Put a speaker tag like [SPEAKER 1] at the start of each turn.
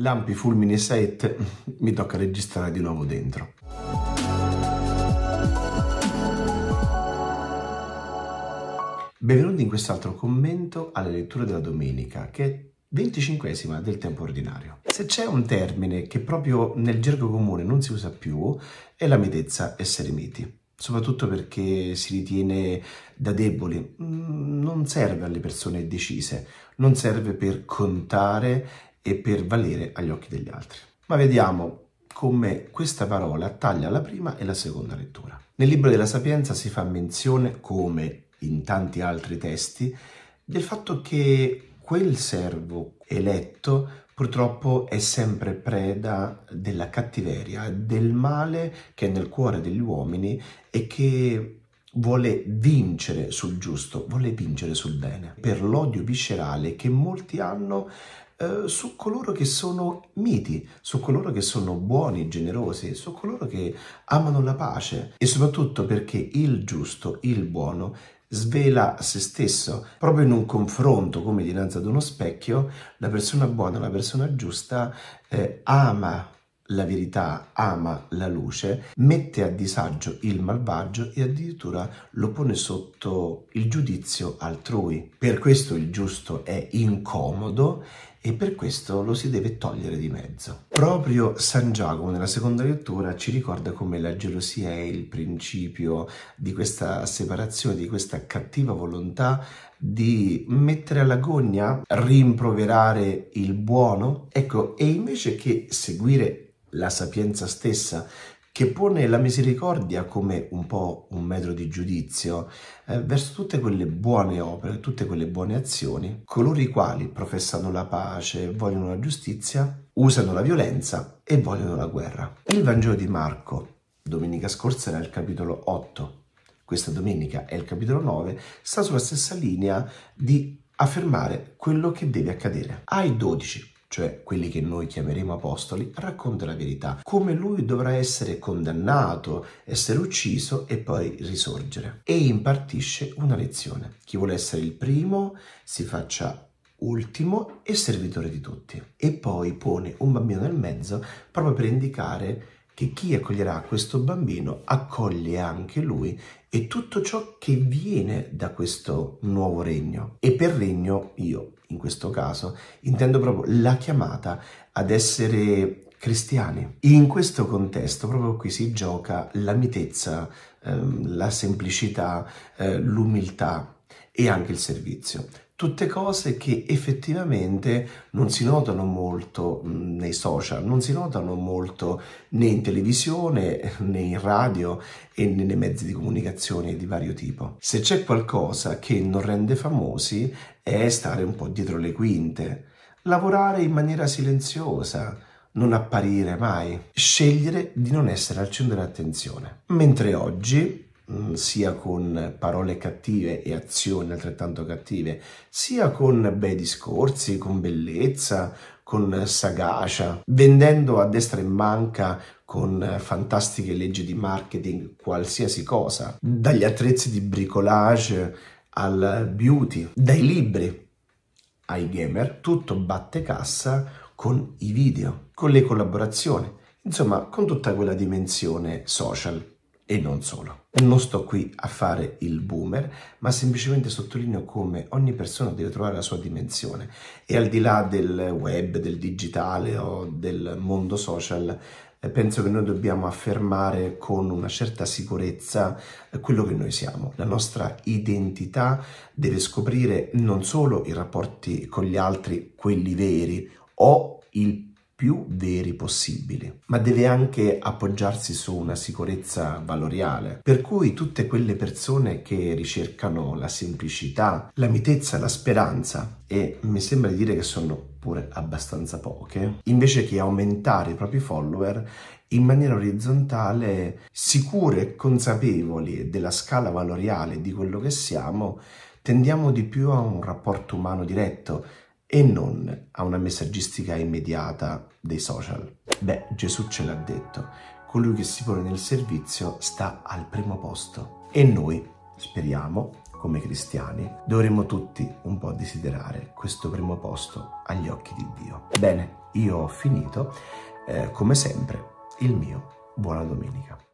[SPEAKER 1] Lampi Fulmini 7 mi tocca registrare di nuovo dentro. Benvenuti in quest'altro commento alle letture della domenica, che è 25 del tempo ordinario. Se c'è un termine che proprio nel gergo comune non si usa più, è la mitezza essere miti soprattutto perché si ritiene da deboli. Mm, non serve alle persone decise, non serve per contare e per valere agli occhi degli altri. Ma vediamo come questa parola taglia la prima e la seconda lettura. Nel libro della Sapienza si fa menzione, come in tanti altri testi, del fatto che quel servo eletto purtroppo è sempre preda della cattiveria, del male che è nel cuore degli uomini e che vuole vincere sul giusto, vuole vincere sul bene, per l'odio viscerale che molti hanno eh, su coloro che sono miti, su coloro che sono buoni, generosi, su coloro che amano la pace e soprattutto perché il giusto, il buono, svela se stesso. Proprio in un confronto, come dinanzi ad uno specchio, la persona buona, la persona giusta eh, ama la verità, ama la luce, mette a disagio il malvagio e addirittura lo pone sotto il giudizio altrui. Per questo il giusto è incomodo e per questo lo si deve togliere di mezzo. Proprio San Giacomo nella seconda lettura ci ricorda come la gelosia è il principio di questa separazione, di questa cattiva volontà di mettere all'agonia, rimproverare il buono, ecco, e invece che seguire la sapienza stessa che pone la misericordia come un po' un metro di giudizio eh, verso tutte quelle buone opere, tutte quelle buone azioni, coloro i quali professano la pace, vogliono la giustizia, usano la violenza e vogliono la guerra. Il Vangelo di Marco, domenica scorsa era il capitolo 8, questa domenica è il capitolo 9, sta sulla stessa linea di affermare quello che deve accadere. Ai 12 cioè quelli che noi chiameremo apostoli, racconta la verità, come lui dovrà essere condannato, essere ucciso e poi risorgere. E impartisce una lezione. Chi vuole essere il primo si faccia ultimo e servitore di tutti. E poi pone un bambino nel mezzo proprio per indicare che chi accoglierà questo bambino accoglie anche lui e tutto ciò che viene da questo nuovo regno. E per regno io, in questo caso, intendo proprio la chiamata ad essere cristiani. In questo contesto proprio qui si gioca la mitezza, ehm, la semplicità, eh, l'umiltà e anche il servizio tutte cose che effettivamente non si notano molto mm, nei social, non si notano molto né in televisione né in radio e nei mezzi di comunicazione di vario tipo. Se c'è qualcosa che non rende famosi è stare un po' dietro le quinte, lavorare in maniera silenziosa, non apparire mai, scegliere di non essere al centro dell'attenzione. Mentre oggi Mm, sia con parole cattive e azioni altrettanto cattive, sia con bei discorsi, con bellezza, con sagacia, vendendo a destra e manca con fantastiche leggi di marketing qualsiasi cosa, dagli attrezzi di bricolage al beauty, dai libri ai gamer, tutto batte cassa con i video, con le collaborazioni, insomma con tutta quella dimensione social e non solo. Non sto qui a fare il boomer, ma semplicemente sottolineo come ogni persona deve trovare la sua dimensione e al di là del web, del digitale o del mondo social, eh, penso che noi dobbiamo affermare con una certa sicurezza eh, quello che noi siamo. La nostra identità deve scoprire non solo i rapporti con gli altri, quelli veri, o il più veri possibili, ma deve anche appoggiarsi su una sicurezza valoriale, per cui tutte quelle persone che ricercano la semplicità, la mitezza, la speranza, e mi sembra di dire che sono pure abbastanza poche, invece che aumentare i propri follower in maniera orizzontale, sicure e consapevoli della scala valoriale di quello che siamo, tendiamo di più a un rapporto umano diretto, e non a una messaggistica immediata dei social. Beh, Gesù ce l'ha detto, colui che si pone nel servizio sta al primo posto e noi, speriamo, come cristiani, dovremmo tutti un po' desiderare questo primo posto agli occhi di Dio. Bene, io ho finito, eh, come sempre, il mio buona domenica.